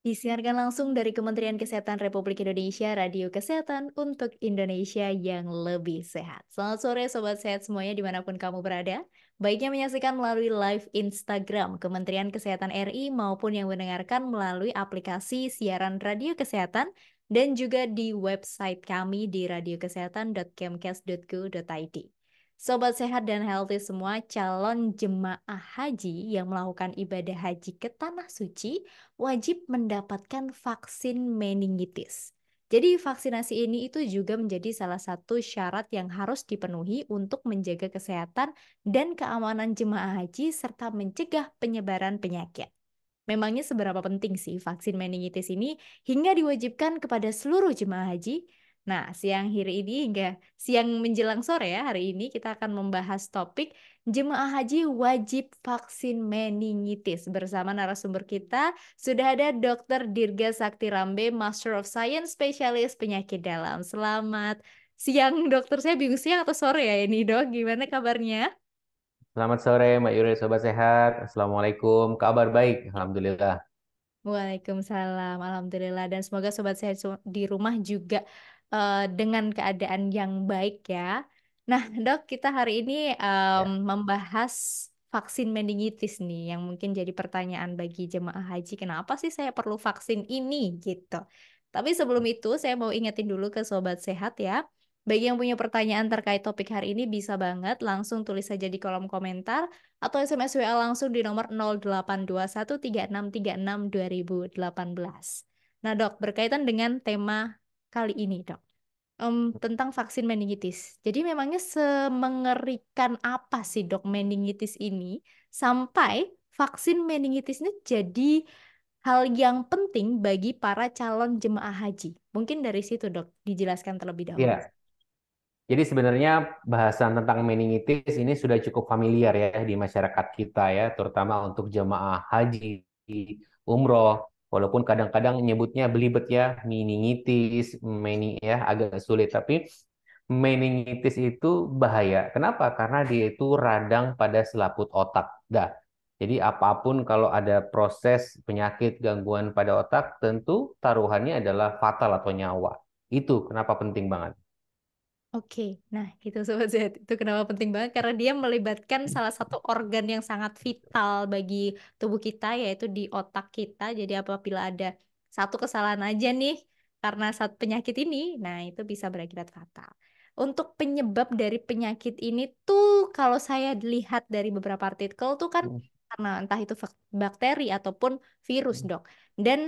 Disiarkan langsung dari Kementerian Kesehatan Republik Indonesia, Radio Kesehatan untuk Indonesia yang lebih sehat. Selamat sore Sobat Sehat semuanya dimanapun kamu berada. Baiknya menyaksikan melalui live Instagram Kementerian Kesehatan RI maupun yang mendengarkan melalui aplikasi siaran Radio Kesehatan dan juga di website kami di radiokesehatan.kemkes.go.id. Sobat sehat dan healthy semua, calon jemaah haji yang melakukan ibadah haji ke tanah suci wajib mendapatkan vaksin meningitis. Jadi vaksinasi ini itu juga menjadi salah satu syarat yang harus dipenuhi untuk menjaga kesehatan dan keamanan jemaah haji serta mencegah penyebaran penyakit. Memangnya seberapa penting sih vaksin meningitis ini hingga diwajibkan kepada seluruh jemaah haji? Nah, siang hari ini hingga siang menjelang sore ya hari ini kita akan membahas topik jemaah haji wajib vaksin meningitis bersama narasumber kita sudah ada Dr. Dirga Sakti Rambe, Master of Science Spesialis Penyakit Dalam. Selamat siang dokter, saya bingung siang atau sore ya ini dok, gimana kabarnya? Selamat sore Mbak Yuri, Sobat Sehat. Assalamualaikum, kabar baik, Alhamdulillah. Waalaikumsalam, Alhamdulillah. Dan semoga Sobat Sehat di rumah juga uh, dengan keadaan yang baik ya. Nah, hmm. Dok, kita hari ini um, ya. membahas vaksin meningitis nih yang mungkin jadi pertanyaan bagi jemaah haji kenapa sih saya perlu vaksin ini gitu. Tapi sebelum itu saya mau ingetin dulu ke sobat sehat ya. Bagi yang punya pertanyaan terkait topik hari ini bisa banget langsung tulis saja di kolom komentar atau SMS WA langsung di nomor 082136362018. Nah, Dok, berkaitan dengan tema kali ini, dok. Um, tentang vaksin meningitis. Jadi memangnya semengerikan apa sih dok meningitis ini sampai vaksin meningitis ini jadi hal yang penting bagi para calon jemaah haji? Mungkin dari situ dok dijelaskan terlebih dahulu. Yeah. Jadi sebenarnya bahasan tentang meningitis ini sudah cukup familiar ya di masyarakat kita ya, terutama untuk jemaah haji, umroh, walaupun kadang-kadang nyebutnya belibet ya meningitis meni ya agak sulit tapi meningitis itu bahaya kenapa karena dia itu radang pada selaput otak dah jadi apapun kalau ada proses penyakit gangguan pada otak tentu taruhannya adalah fatal atau nyawa itu kenapa penting banget Oke, nah itu Sobat Z, itu kenapa penting banget karena dia melibatkan salah satu organ yang sangat vital bagi tubuh kita yaitu di otak kita. Jadi apabila ada satu kesalahan aja nih karena saat penyakit ini, nah itu bisa berakibat fatal. Untuk penyebab dari penyakit ini tuh kalau saya lihat dari beberapa artikel tuh kan hmm. karena entah itu bakteri ataupun virus hmm. dok. Dan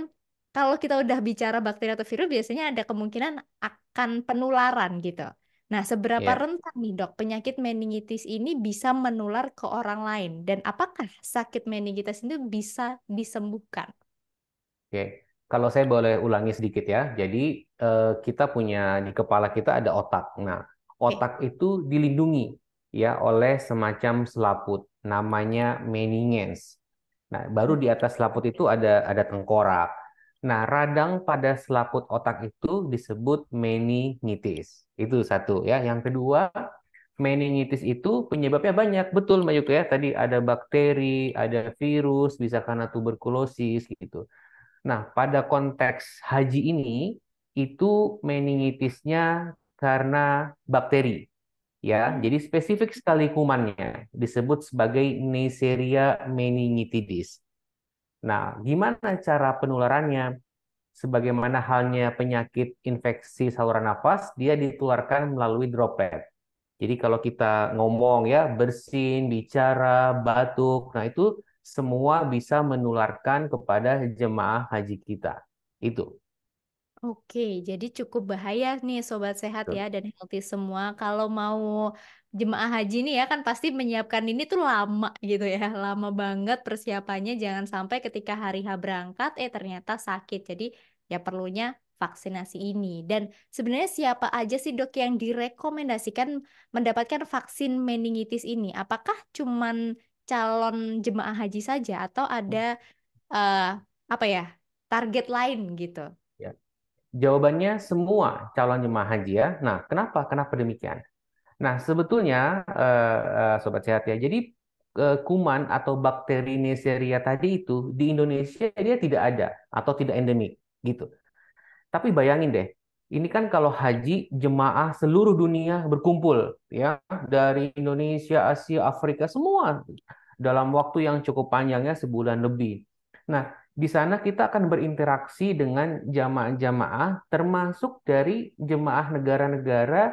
kalau kita udah bicara bakteri atau virus biasanya ada kemungkinan akan penularan gitu. Nah, seberapa yeah. rentan nih dok penyakit meningitis ini bisa menular ke orang lain dan apakah sakit meningitis ini bisa disembuhkan? Oke, okay. kalau saya boleh ulangi sedikit ya. Jadi uh, kita punya di kepala kita ada otak. Nah, otak okay. itu dilindungi ya oleh semacam selaput namanya meningens. Nah, baru di atas selaput itu ada ada tengkorak. Nah, radang pada selaput otak itu disebut meningitis. Itu satu ya. Yang kedua, meningitis itu penyebabnya banyak. Betul Mbak ya, tadi ada bakteri, ada virus, bisa karena tuberkulosis gitu. Nah, pada konteks haji ini itu meningitisnya karena bakteri. Ya, hmm. jadi spesifik sekali kumannya disebut sebagai Neisseria meningitidis. Nah, gimana cara penularannya? Sebagaimana halnya penyakit infeksi saluran nafas, dia ditularkan melalui droplet. Jadi kalau kita ngomong ya, bersin, bicara, batuk, nah itu semua bisa menularkan kepada jemaah haji kita. Itu. Oke, jadi cukup bahaya nih sobat sehat Betul. ya dan healthy semua kalau mau jemaah haji ini ya kan pasti menyiapkan ini tuh lama gitu ya lama banget persiapannya jangan sampai ketika hari H berangkat eh ternyata sakit jadi ya perlunya vaksinasi ini dan sebenarnya siapa aja sih dok yang direkomendasikan mendapatkan vaksin meningitis ini apakah cuman calon jemaah haji saja atau ada uh, apa ya target lain gitu ya. jawabannya semua calon jemaah haji ya nah kenapa kenapa demikian Nah, sebetulnya eh, eh, sobat sehat ya. Jadi eh, kuman atau bakteri Neisseria tadi itu di Indonesia dia tidak ada atau tidak endemik gitu. Tapi bayangin deh, ini kan kalau haji jemaah seluruh dunia berkumpul ya dari Indonesia, Asia, Afrika semua dalam waktu yang cukup panjangnya sebulan lebih. Nah, di sana kita akan berinteraksi dengan jamaah-jamaah termasuk dari jemaah negara-negara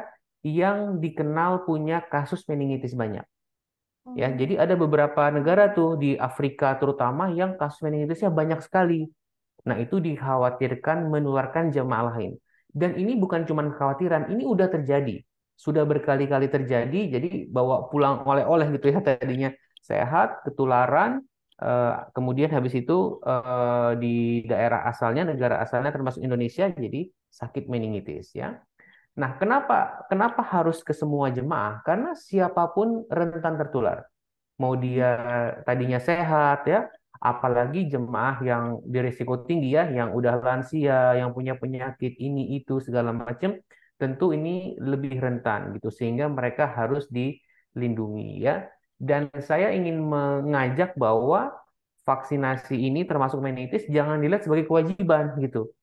yang dikenal punya kasus meningitis banyak. Ya, hmm. jadi ada beberapa negara tuh di Afrika terutama yang kasus meningitisnya banyak sekali. Nah, itu dikhawatirkan menularkan jemaah lain. Dan ini bukan cuma kekhawatiran, ini udah terjadi. Sudah berkali-kali terjadi, jadi bawa pulang oleh-oleh gitu ya tadinya sehat, ketularan, eh, kemudian habis itu eh, di daerah asalnya, negara asalnya termasuk Indonesia, jadi sakit meningitis ya. Nah, kenapa kenapa harus ke semua jemaah? Karena siapapun rentan tertular. Mau dia tadinya sehat ya, apalagi jemaah yang berisiko tinggi ya, yang udah lansia, yang punya penyakit ini itu segala macam, tentu ini lebih rentan gitu sehingga mereka harus dilindungi ya. Dan saya ingin mengajak bahwa vaksinasi ini termasuk meningitis jangan dilihat sebagai kewajiban gitu.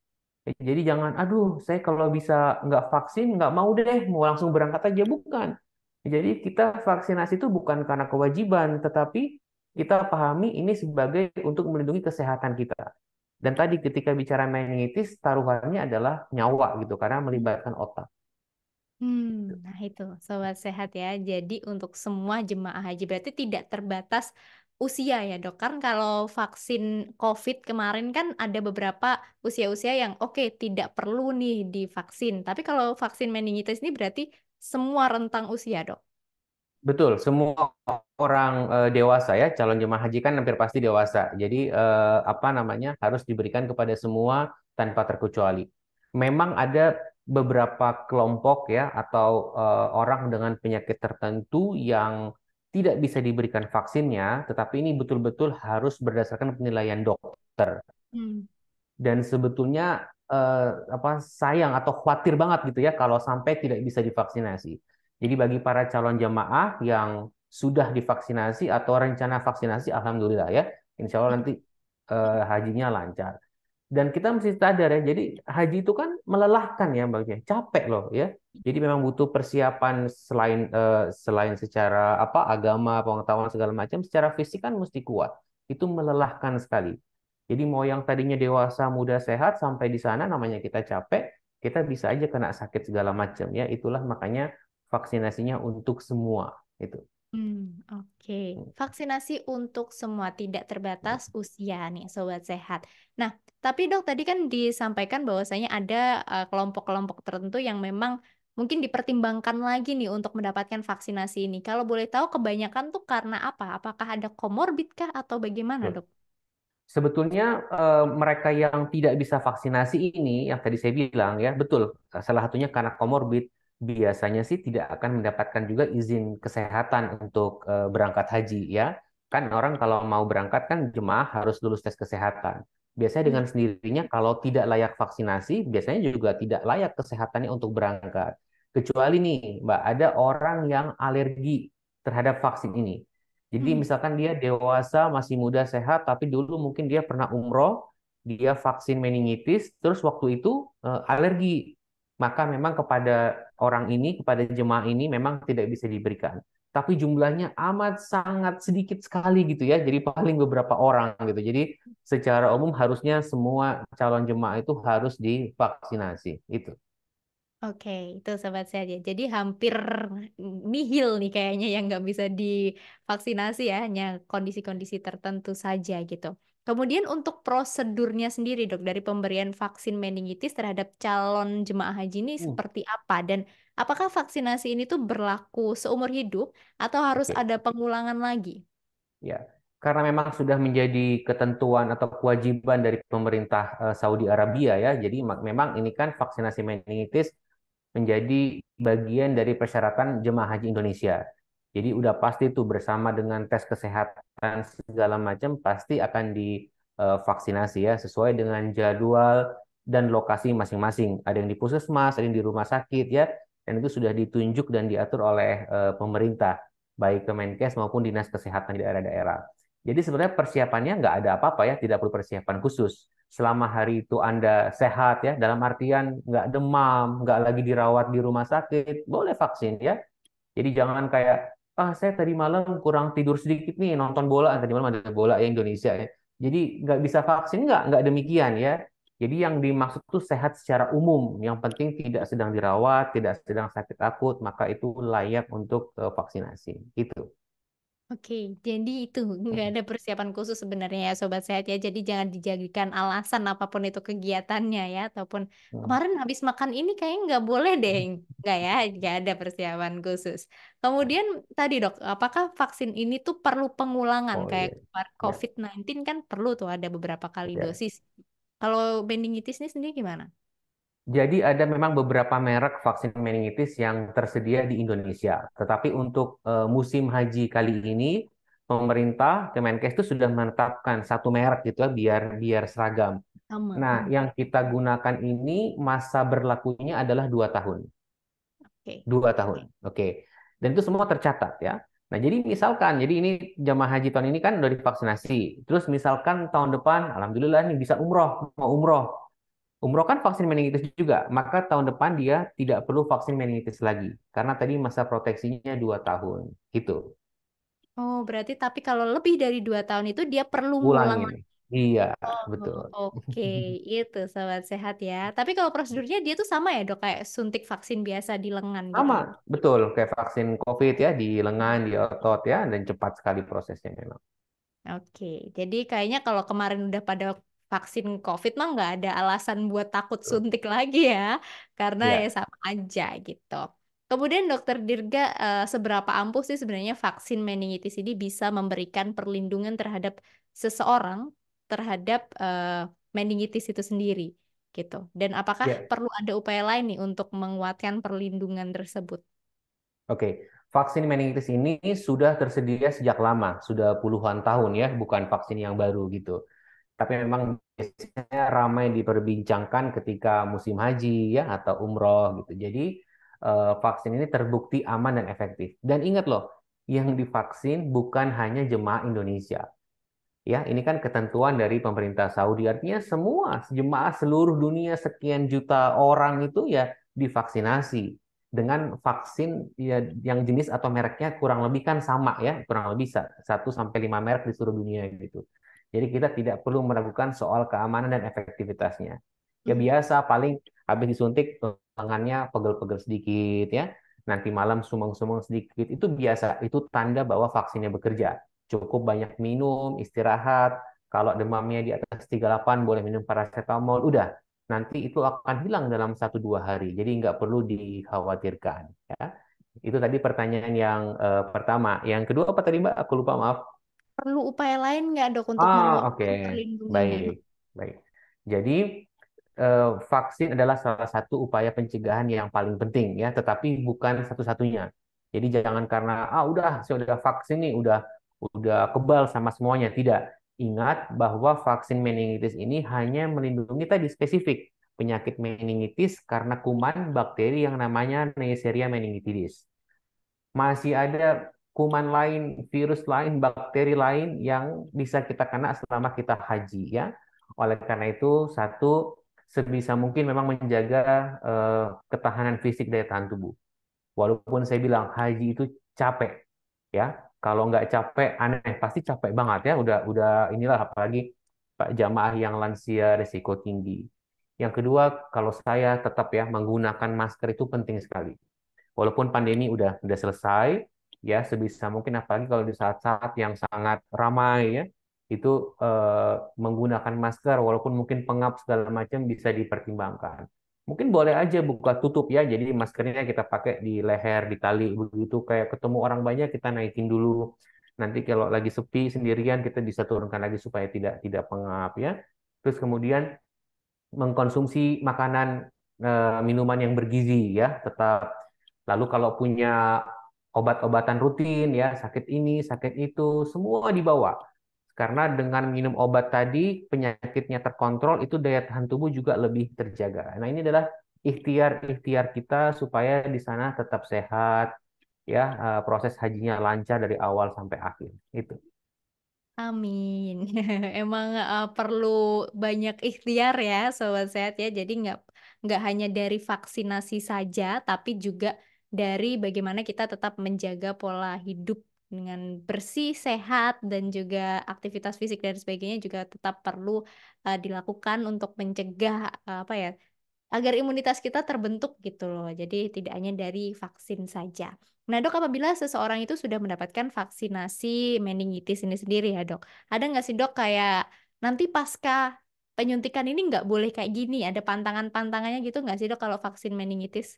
Jadi jangan, aduh, saya kalau bisa nggak vaksin, nggak mau deh, mau langsung berangkat aja. Bukan. Jadi kita vaksinasi itu bukan karena kewajiban, tetapi kita pahami ini sebagai untuk melindungi kesehatan kita. Dan tadi ketika bicara meningitis, taruhannya adalah nyawa gitu, karena melibatkan otak. Hmm, nah itu sobat sehat ya. Jadi untuk semua jemaah haji berarti tidak terbatas usia ya dok kan kalau vaksin COVID kemarin kan ada beberapa usia-usia yang oke okay, tidak perlu nih divaksin tapi kalau vaksin meningitis ini berarti semua rentang usia dok betul semua orang uh, dewasa ya calon jemaah haji kan hampir pasti dewasa jadi uh, apa namanya harus diberikan kepada semua tanpa terkecuali memang ada beberapa kelompok ya atau uh, orang dengan penyakit tertentu yang tidak bisa diberikan vaksinnya, tetapi ini betul-betul harus berdasarkan penilaian dokter. Hmm. Dan sebetulnya eh, apa sayang atau khawatir banget gitu ya kalau sampai tidak bisa divaksinasi. Jadi bagi para calon jemaah yang sudah divaksinasi atau rencana vaksinasi, alhamdulillah ya, insya Allah nanti eh, hajinya lancar dan kita mesti sadar ya. Jadi haji itu kan melelahkan ya bagian Capek loh ya. Jadi memang butuh persiapan selain eh, selain secara apa agama, pengetahuan segala macam, secara fisik kan mesti kuat. Itu melelahkan sekali. Jadi mau yang tadinya dewasa, muda, sehat sampai di sana namanya kita capek, kita bisa aja kena sakit segala macam ya. Itulah makanya vaksinasinya untuk semua itu. Hmm, Oke, okay. Hmm. vaksinasi untuk semua tidak terbatas hmm. usia nih, sobat sehat. Nah, tapi dok tadi kan disampaikan bahwasanya ada kelompok-kelompok uh, tertentu yang memang mungkin dipertimbangkan lagi nih untuk mendapatkan vaksinasi ini. Kalau boleh tahu kebanyakan tuh karena apa? Apakah ada komorbid kah atau bagaimana, Dok? Sebetulnya uh, mereka yang tidak bisa vaksinasi ini yang tadi saya bilang ya, betul. Salah satunya karena komorbid biasanya sih tidak akan mendapatkan juga izin kesehatan untuk uh, berangkat haji ya. Kan orang kalau mau berangkat kan jemaah harus lulus tes kesehatan biasanya dengan hmm. sendirinya kalau tidak layak vaksinasi, biasanya juga tidak layak kesehatannya untuk berangkat. Kecuali nih, Mbak, ada orang yang alergi terhadap vaksin ini. Jadi hmm. misalkan dia dewasa, masih muda, sehat, tapi dulu mungkin dia pernah umroh, dia vaksin meningitis, terus waktu itu uh, alergi. Maka memang kepada orang ini, kepada jemaah ini memang tidak bisa diberikan tapi jumlahnya amat sangat sedikit sekali gitu ya. Jadi paling beberapa orang gitu. Jadi secara umum harusnya semua calon jemaah itu harus divaksinasi itu. Oke, itu sobat saya. ya. Jadi hampir nihil nih kayaknya yang nggak bisa divaksinasi ya, hanya kondisi-kondisi tertentu saja gitu. Kemudian untuk prosedurnya sendiri dok, dari pemberian vaksin meningitis terhadap calon jemaah haji ini hmm. seperti apa? Dan Apakah vaksinasi ini tuh berlaku seumur hidup atau harus ada pengulangan lagi? Ya, karena memang sudah menjadi ketentuan atau kewajiban dari pemerintah eh, Saudi Arabia ya. Jadi memang ini kan vaksinasi meningitis menjadi bagian dari persyaratan jemaah haji Indonesia. Jadi udah pasti tuh bersama dengan tes kesehatan segala macam pasti akan divaksinasi eh, ya sesuai dengan jadwal dan lokasi masing-masing. Ada yang di puskesmas, ada yang di rumah sakit ya dan itu sudah ditunjuk dan diatur oleh uh, pemerintah baik Kemenkes maupun dinas kesehatan di daerah-daerah. Jadi sebenarnya persiapannya nggak ada apa-apa ya, tidak perlu persiapan khusus. Selama hari itu Anda sehat ya, dalam artian nggak demam, nggak lagi dirawat di rumah sakit, boleh vaksin ya. Jadi jangan kayak, ah saya tadi malam kurang tidur sedikit nih, nonton bola, ah, tadi malam ada bola ya Indonesia ya. Jadi nggak bisa vaksin, nggak, nggak demikian ya. Jadi yang dimaksud itu sehat secara umum, yang penting tidak sedang dirawat, tidak sedang sakit akut, maka itu layak untuk eh, vaksinasi. Itu. Oke, jadi itu nggak ada persiapan khusus sebenarnya ya sobat sehat ya. Jadi jangan dijadikan alasan apapun itu kegiatannya ya, ataupun mm. kemarin habis makan ini kayaknya nggak boleh deh, mm. nggak ya, nggak ada persiapan khusus. Mm. Kemudian tadi dok, apakah vaksin ini tuh perlu pengulangan oh, kayak iya. Ya. COVID-19 kan perlu tuh ada beberapa kali iya. dosis kalau meningitis ini sendiri gimana? Jadi ada memang beberapa merek vaksin meningitis yang tersedia di Indonesia. Tetapi untuk uh, musim haji kali ini pemerintah Kemenkes itu sudah menetapkan satu merek gitu lah ya, biar biar seragam. Sama. Nah, hmm. yang kita gunakan ini masa berlakunya adalah dua tahun. Oke. Okay. Dua tahun. Oke. Okay. Dan itu semua tercatat ya. Nah, jadi misalkan, jadi ini jamaah haji tahun ini kan udah divaksinasi. Terus misalkan tahun depan, alhamdulillah ini bisa umroh, mau umroh. Umroh kan vaksin meningitis juga, maka tahun depan dia tidak perlu vaksin meningitis lagi. Karena tadi masa proteksinya 2 tahun, gitu. Oh, berarti tapi kalau lebih dari dua tahun itu dia perlu ngulang Iya, oh, betul. Oke, Oke, itu sobat sehat ya. Tapi kalau prosedurnya dia tuh sama ya dok, kayak suntik vaksin biasa di lengan gitu. Sama, ya? betul. Kayak vaksin COVID ya, di lengan, di otot ya, dan cepat sekali prosesnya memang. Oke, jadi kayaknya kalau kemarin udah pada vaksin COVID mah nggak ada alasan buat takut suntik lagi ya, karena ya, ya sama aja gitu. Kemudian dokter Dirga, eh, seberapa ampuh sih sebenarnya vaksin meningitis ini bisa memberikan perlindungan terhadap seseorang terhadap uh, meningitis itu sendiri gitu. Dan apakah yeah. perlu ada upaya lain nih untuk menguatkan perlindungan tersebut? Oke, okay. vaksin meningitis ini sudah tersedia sejak lama, sudah puluhan tahun ya, bukan vaksin yang baru gitu. Tapi memang biasanya ramai diperbincangkan ketika musim haji ya atau umroh gitu. Jadi eh, vaksin ini terbukti aman dan efektif. Dan ingat loh, yang divaksin bukan hanya jemaah Indonesia, Ya, ini kan ketentuan dari pemerintah Saudi. Artinya semua jemaah seluruh dunia sekian juta orang itu ya divaksinasi dengan vaksin ya, yang jenis atau mereknya kurang lebih kan sama ya, kurang lebih satu sampai lima merek di seluruh dunia gitu. Jadi kita tidak perlu meragukan soal keamanan dan efektivitasnya. Ya hmm. biasa paling habis disuntik tangannya pegel-pegel sedikit ya, nanti malam sumeng-sumeng sedikit itu biasa, itu tanda bahwa vaksinnya bekerja cukup banyak minum, istirahat. Kalau demamnya di atas 38 boleh minum paracetamol. Udah, nanti itu akan hilang dalam satu dua hari. Jadi nggak perlu dikhawatirkan. Ya. Itu tadi pertanyaan yang uh, pertama. Yang kedua apa tadi Mbak? Aku lupa maaf. Perlu upaya lain nggak dok untuk ah, oke. Okay. Baik, baik. Jadi uh, vaksin adalah salah satu upaya pencegahan yang paling penting ya, tetapi bukan satu-satunya. Jadi jangan karena ah udah saya udah vaksin nih udah udah kebal sama semuanya. Tidak. Ingat bahwa vaksin meningitis ini hanya melindungi tadi spesifik penyakit meningitis karena kuman bakteri yang namanya Neisseria meningitidis. Masih ada kuman lain, virus lain, bakteri lain yang bisa kita kena selama kita haji ya. Oleh karena itu, satu sebisa mungkin memang menjaga eh, ketahanan fisik daya tahan tubuh. Walaupun saya bilang haji itu capek ya, kalau nggak capek aneh pasti capek banget ya udah udah inilah apalagi pak jamaah yang lansia resiko tinggi yang kedua kalau saya tetap ya menggunakan masker itu penting sekali walaupun pandemi udah udah selesai ya sebisa mungkin apalagi kalau di saat-saat yang sangat ramai ya itu eh, menggunakan masker walaupun mungkin pengap segala macam bisa dipertimbangkan mungkin boleh aja buka tutup ya jadi maskernya kita pakai di leher di tali begitu kayak ketemu orang banyak kita naikin dulu nanti kalau lagi sepi sendirian kita bisa turunkan lagi supaya tidak tidak pengap ya terus kemudian mengkonsumsi makanan eh, minuman yang bergizi ya tetap lalu kalau punya obat-obatan rutin ya sakit ini sakit itu semua dibawa karena dengan minum obat tadi, penyakitnya terkontrol, itu daya tahan tubuh juga lebih terjaga. Nah, ini adalah ikhtiar-ikhtiar kita supaya di sana tetap sehat, ya eh, proses hajinya lancar dari awal sampai akhir. Itu. Amin. Emang uh, perlu banyak ikhtiar ya, sobat sehat ya. Jadi nggak nggak hanya dari vaksinasi saja, tapi juga dari bagaimana kita tetap menjaga pola hidup dengan bersih, sehat, dan juga aktivitas fisik dan sebagainya juga tetap perlu uh, dilakukan untuk mencegah uh, apa ya agar imunitas kita terbentuk gitu loh. Jadi tidak hanya dari vaksin saja. Nah dok, apabila seseorang itu sudah mendapatkan vaksinasi meningitis ini sendiri ya dok, ada nggak sih dok kayak nanti pasca penyuntikan ini nggak boleh kayak gini? Ada pantangan-pantangannya gitu nggak sih dok kalau vaksin meningitis?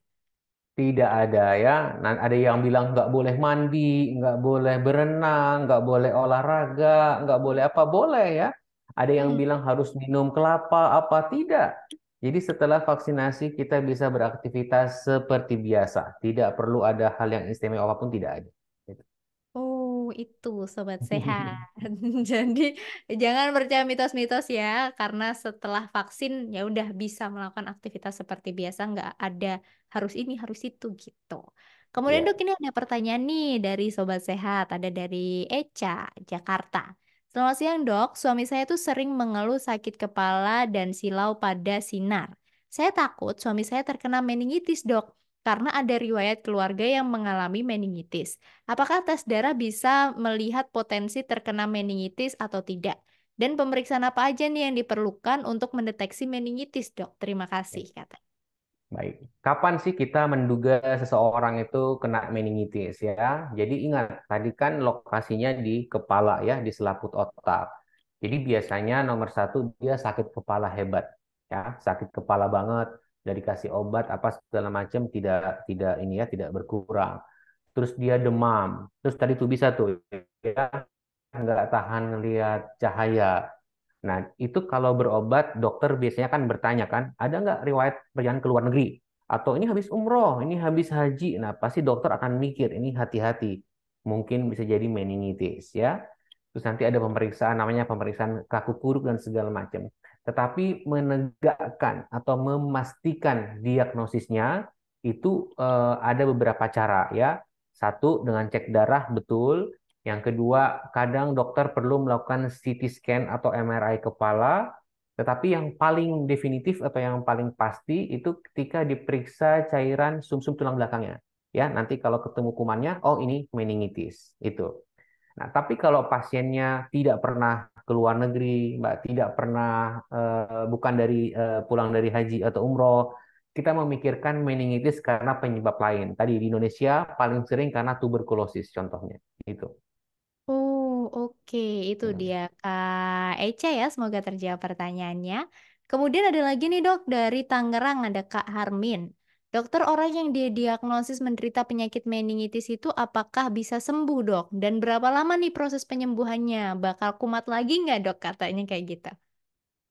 Tidak ada ya. Nah, Ada yang bilang nggak boleh mandi, nggak boleh berenang, nggak boleh olahraga, nggak boleh apa boleh ya. Ada yang hmm. bilang harus minum kelapa apa tidak. Jadi setelah vaksinasi kita bisa beraktivitas seperti biasa. Tidak perlu ada hal yang istimewa apapun tidak ada itu sobat sehat. Jadi jangan percaya mitos-mitos ya karena setelah vaksin ya udah bisa melakukan aktivitas seperti biasa nggak ada harus ini harus itu gitu. Kemudian iya. dok ini ada pertanyaan nih dari sobat sehat ada dari Eca Jakarta. Selamat siang dok, suami saya tuh sering mengeluh sakit kepala dan silau pada sinar. Saya takut suami saya terkena meningitis dok karena ada riwayat keluarga yang mengalami meningitis. Apakah tes darah bisa melihat potensi terkena meningitis atau tidak? Dan pemeriksaan apa aja nih yang diperlukan untuk mendeteksi meningitis, dok? Terima kasih, kata. Baik, kapan sih kita menduga seseorang itu kena meningitis ya? Jadi ingat, tadi kan lokasinya di kepala ya, di selaput otak. Jadi biasanya nomor satu dia sakit kepala hebat ya, sakit kepala banget dari dikasih obat apa segala macam tidak tidak ini ya tidak berkurang terus dia demam terus tadi tuh bisa tuh ya nggak tahan lihat cahaya nah itu kalau berobat dokter biasanya kan bertanya kan ada nggak riwayat perjalanan ke luar negeri atau ini habis umroh ini habis haji nah pasti dokter akan mikir ini hati-hati mungkin bisa jadi meningitis ya terus nanti ada pemeriksaan namanya pemeriksaan kaku kuruk dan segala macam tetapi menegakkan atau memastikan diagnosisnya itu eh, ada beberapa cara ya. Satu dengan cek darah betul. Yang kedua, kadang dokter perlu melakukan CT scan atau MRI kepala. Tetapi yang paling definitif atau yang paling pasti itu ketika diperiksa cairan sumsum -sum tulang belakangnya. Ya, nanti kalau ketemu kumannya, oh ini meningitis. Itu. Nah, tapi kalau pasiennya tidak pernah ke luar negeri, Mbak tidak pernah uh, bukan dari uh, pulang dari haji atau umroh, kita memikirkan meningitis karena penyebab lain. Tadi di Indonesia paling sering karena tuberkulosis contohnya, itu. Oh, oke, itu hmm. dia Kak Ece ya, semoga terjawab pertanyaannya. Kemudian ada lagi nih dok dari Tangerang ada Kak Harmin. Dokter, orang yang didiagnosis menderita penyakit meningitis itu apakah bisa sembuh, dok? Dan berapa lama nih proses penyembuhannya? Bakal kumat lagi nggak, dok? Katanya kayak gitu.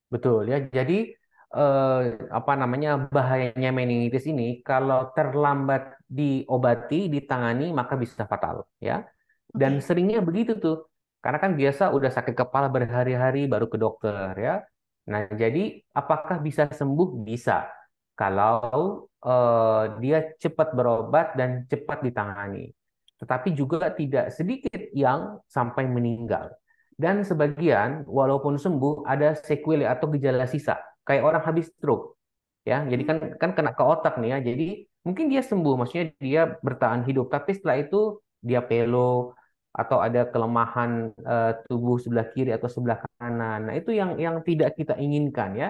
Betul ya. Jadi eh, apa namanya bahayanya meningitis ini kalau terlambat diobati, ditangani maka bisa fatal, ya. Dan okay. seringnya begitu tuh. Karena kan biasa udah sakit kepala berhari-hari baru ke dokter, ya. Nah, jadi apakah bisa sembuh? Bisa. Kalau uh, dia cepat berobat dan cepat ditangani. Tetapi juga tidak sedikit yang sampai meninggal. Dan sebagian, walaupun sembuh, ada sequelae atau gejala sisa. Kayak orang habis stroke. Ya, jadi kan hmm. kan kena ke otak nih ya. Jadi mungkin dia sembuh, maksudnya dia bertahan hidup. Tapi setelah itu dia pelo, atau ada kelemahan uh, tubuh sebelah kiri atau sebelah kanan. Nah, itu yang yang tidak kita inginkan ya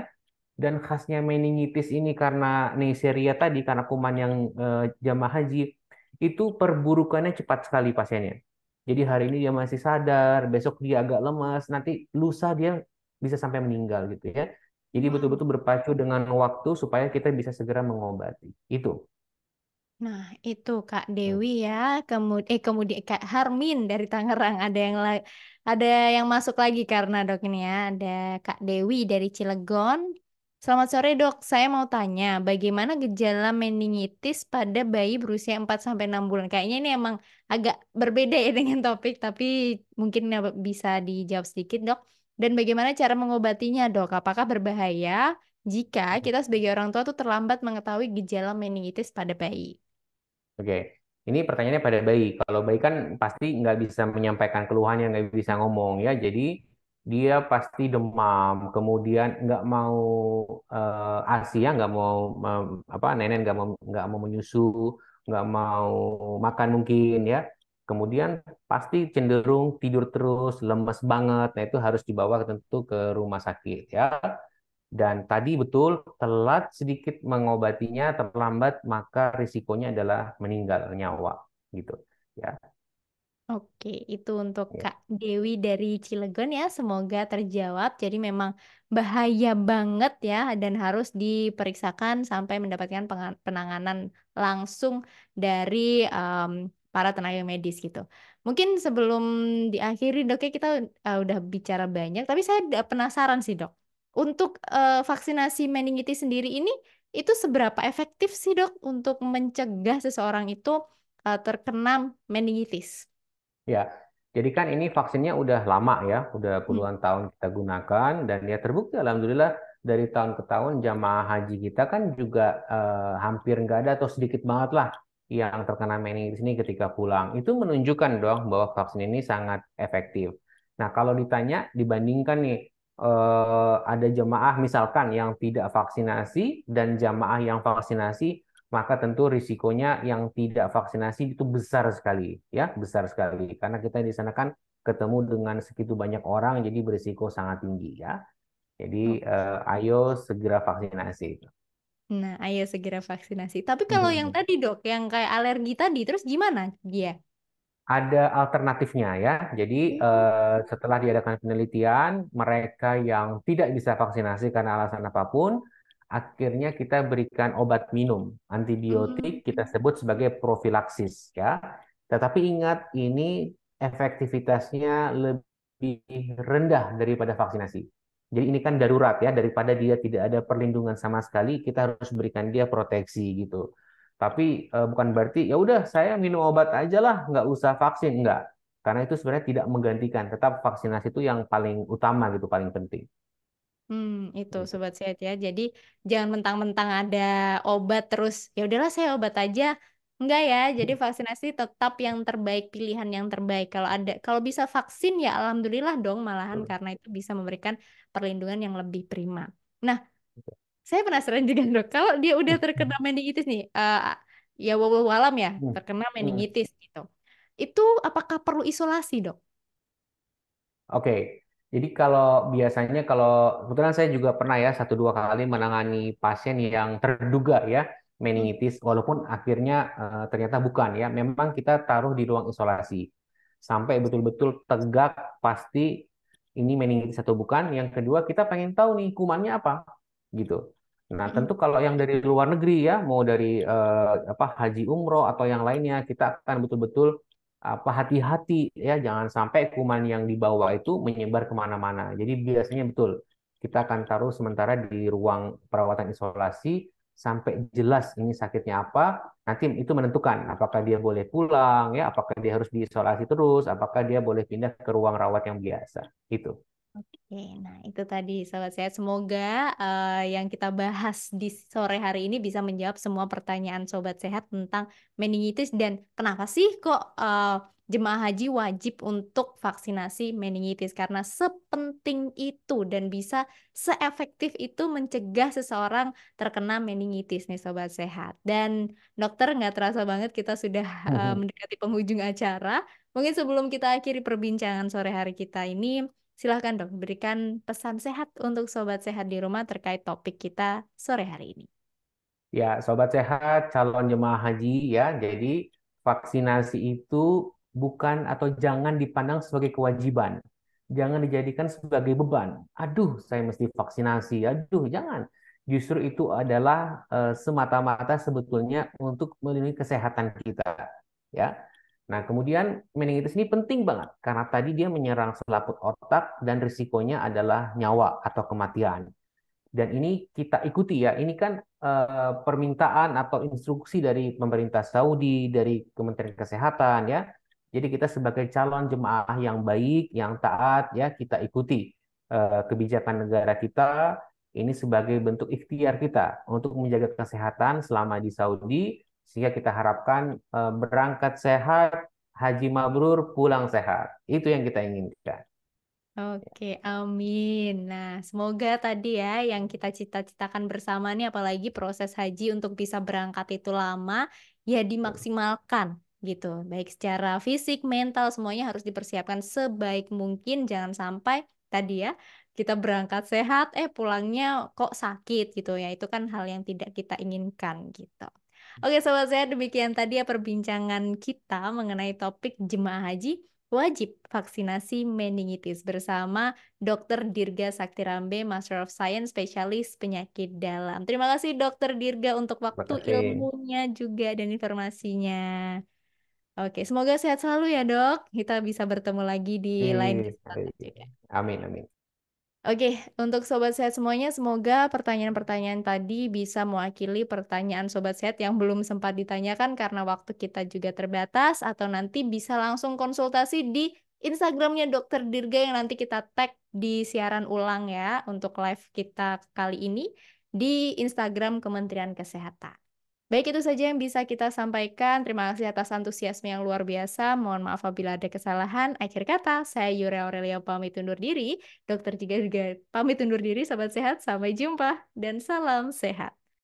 dan khasnya meningitis ini karena Neisseria tadi karena kuman yang eh, jamaah haji itu perburukannya cepat sekali pasiennya. Jadi hari ini dia masih sadar, besok dia agak lemas, nanti lusa dia bisa sampai meninggal gitu ya. Jadi hmm. betul-betul berpacu dengan waktu supaya kita bisa segera mengobati. Itu. Nah, itu Kak iya. Dewi ya. Kemud eh kemudian Kak Harmin dari Tangerang ada yang ada yang masuk lagi karena dok ini ya. Ada Kak Dewi dari Cilegon, Selamat sore dok, saya mau tanya bagaimana gejala meningitis pada bayi berusia 4 enam bulan? Kayaknya ini emang agak berbeda ya dengan topik, tapi mungkin bisa dijawab sedikit dok. Dan bagaimana cara mengobatinya dok? Apakah berbahaya jika hmm. kita sebagai orang tua tuh terlambat mengetahui gejala meningitis pada bayi? Oke, ini pertanyaannya pada bayi. Kalau bayi kan pasti nggak bisa menyampaikan keluhan yang nggak bisa ngomong ya, jadi dia pasti demam, kemudian nggak mau uh, Asia, nggak mau uh, apa nenek nggak mau nggak mau menyusu, nggak mau makan mungkin ya. Kemudian pasti cenderung tidur terus, lemes banget. Nah itu harus dibawa tentu ke rumah sakit ya. Dan tadi betul telat sedikit mengobatinya, terlambat maka risikonya adalah meninggal nyawa gitu ya. Oke, itu untuk ya. Kak Dewi dari Cilegon ya. Semoga terjawab. Jadi memang bahaya banget ya dan harus diperiksakan sampai mendapatkan penanganan langsung dari um, para tenaga medis gitu. Mungkin sebelum diakhiri dok ya kita uh, udah bicara banyak, tapi saya penasaran sih dok. Untuk uh, vaksinasi meningitis sendiri ini itu seberapa efektif sih dok untuk mencegah seseorang itu uh, terkena meningitis? Ya, jadi kan ini vaksinnya udah lama ya, udah hmm. puluhan hmm. tahun kita gunakan dan ya terbukti alhamdulillah dari tahun ke tahun jamaah haji kita kan juga eh, hampir nggak ada atau sedikit banget lah yang terkena meningitis ini ketika pulang. Itu menunjukkan dong bahwa vaksin ini sangat efektif. Nah kalau ditanya dibandingkan nih eh, ada jemaah misalkan yang tidak vaksinasi dan jamaah yang vaksinasi maka tentu risikonya yang tidak vaksinasi itu besar sekali ya besar sekali karena kita di sana kan ketemu dengan segitu banyak orang jadi berisiko sangat tinggi ya jadi eh, ayo segera vaksinasi nah ayo segera vaksinasi tapi kalau hmm. yang tadi dok yang kayak alergi tadi terus gimana dia ada alternatifnya ya jadi hmm. eh, setelah diadakan penelitian mereka yang tidak bisa vaksinasi karena alasan apapun akhirnya kita berikan obat minum antibiotik hmm. kita sebut sebagai profilaksis ya. Tetapi ingat ini efektivitasnya lebih rendah daripada vaksinasi. Jadi ini kan darurat ya daripada dia tidak ada perlindungan sama sekali kita harus berikan dia proteksi gitu. Tapi eh, bukan berarti ya udah saya minum obat aja lah nggak usah vaksin nggak karena itu sebenarnya tidak menggantikan tetap vaksinasi itu yang paling utama gitu paling penting. Hmm, itu iya. sobat sehat ya. Jadi jangan mentang-mentang ada obat terus ya udahlah saya obat aja. Enggak ya. Jadi hmm. vaksinasi tetap yang terbaik, pilihan yang terbaik. Kalau ada kalau bisa vaksin ya alhamdulillah dong malahan karena itu bisa memberikan perlindungan yang lebih prima. Nah, saya penasaran juga dok, kalau dia udah terkena meningitis nih, uh, ya walau ya, hmm. terkena hmm. meningitis gitu. Itu apakah perlu isolasi, Dok? Oke, okay. Jadi kalau biasanya kalau kebetulan saya juga pernah ya satu dua kali menangani pasien yang terduga ya meningitis walaupun akhirnya uh, ternyata bukan ya. Memang kita taruh di ruang isolasi sampai betul-betul tegak pasti ini meningitis atau bukan. Yang kedua kita pengen tahu nih kumannya apa gitu. Nah, hmm. tentu kalau yang dari luar negeri ya, mau dari eh, apa haji umroh atau yang lainnya, kita akan betul-betul apa hati-hati ya jangan sampai kuman yang dibawa itu menyebar kemana-mana jadi biasanya betul kita akan taruh sementara di ruang perawatan isolasi sampai jelas ini sakitnya apa nanti itu menentukan apakah dia boleh pulang ya apakah dia harus diisolasi terus apakah dia boleh pindah ke ruang rawat yang biasa itu. Oke, nah itu tadi sahabat sehat. Semoga uh, yang kita bahas di sore hari ini bisa menjawab semua pertanyaan sobat sehat tentang meningitis dan kenapa sih kok uh, jemaah haji wajib untuk vaksinasi meningitis karena sepenting itu dan bisa seefektif itu mencegah seseorang terkena meningitis nih sobat sehat. Dan dokter nggak terasa banget kita sudah uh, mendekati penghujung acara. Mungkin sebelum kita akhiri perbincangan sore hari kita ini Silahkan dok, berikan pesan sehat untuk sobat sehat di rumah terkait topik kita sore hari ini. Ya, sobat sehat, calon jemaah haji ya. Jadi vaksinasi itu bukan atau jangan dipandang sebagai kewajiban. Jangan dijadikan sebagai beban. Aduh, saya mesti vaksinasi. Aduh, jangan. Justru itu adalah eh, semata-mata sebetulnya untuk melindungi kesehatan kita. Ya, Nah, kemudian meningitis ini penting banget karena tadi dia menyerang selaput otak dan risikonya adalah nyawa atau kematian. Dan ini kita ikuti ya, ini kan eh, permintaan atau instruksi dari pemerintah Saudi, dari Kementerian Kesehatan ya. Jadi kita sebagai calon jemaah yang baik, yang taat ya kita ikuti eh, kebijakan negara kita ini sebagai bentuk ikhtiar kita untuk menjaga kesehatan selama di Saudi sehingga kita harapkan eh, berangkat sehat, haji mabrur, pulang sehat. Itu yang kita inginkan. Oke, amin. Nah, semoga tadi ya yang kita cita-citakan bersama nih, apalagi proses haji untuk bisa berangkat itu lama, ya dimaksimalkan gitu. Baik secara fisik, mental, semuanya harus dipersiapkan sebaik mungkin. Jangan sampai tadi ya kita berangkat sehat, eh pulangnya kok sakit gitu ya. Itu kan hal yang tidak kita inginkan gitu. Oke sobat sehat, demikian tadi ya perbincangan kita mengenai topik jemaah haji wajib vaksinasi meningitis bersama Dr. Dirga Sakti Rambe, Master of Science, spesialis penyakit dalam. Terima kasih Dr. Dirga untuk waktu ilmunya juga dan informasinya. Oke, semoga sehat selalu ya dok. Kita bisa bertemu lagi di hmm, lain kesempatan juga. Amin, amin. Oke, untuk sobat sehat semuanya, semoga pertanyaan-pertanyaan tadi bisa mewakili pertanyaan sobat sehat yang belum sempat ditanyakan karena waktu kita juga terbatas, atau nanti bisa langsung konsultasi di Instagramnya Dokter Dirga yang nanti kita tag di siaran ulang ya untuk live kita kali ini di Instagram Kementerian Kesehatan. Baik, itu saja yang bisa kita sampaikan. Terima kasih atas antusiasme yang luar biasa. Mohon maaf apabila ada kesalahan. Akhir kata, saya Yura Aurelia pamit undur diri. Dokter juga, juga pamit undur diri, Sobat sehat. Sampai jumpa dan salam sehat.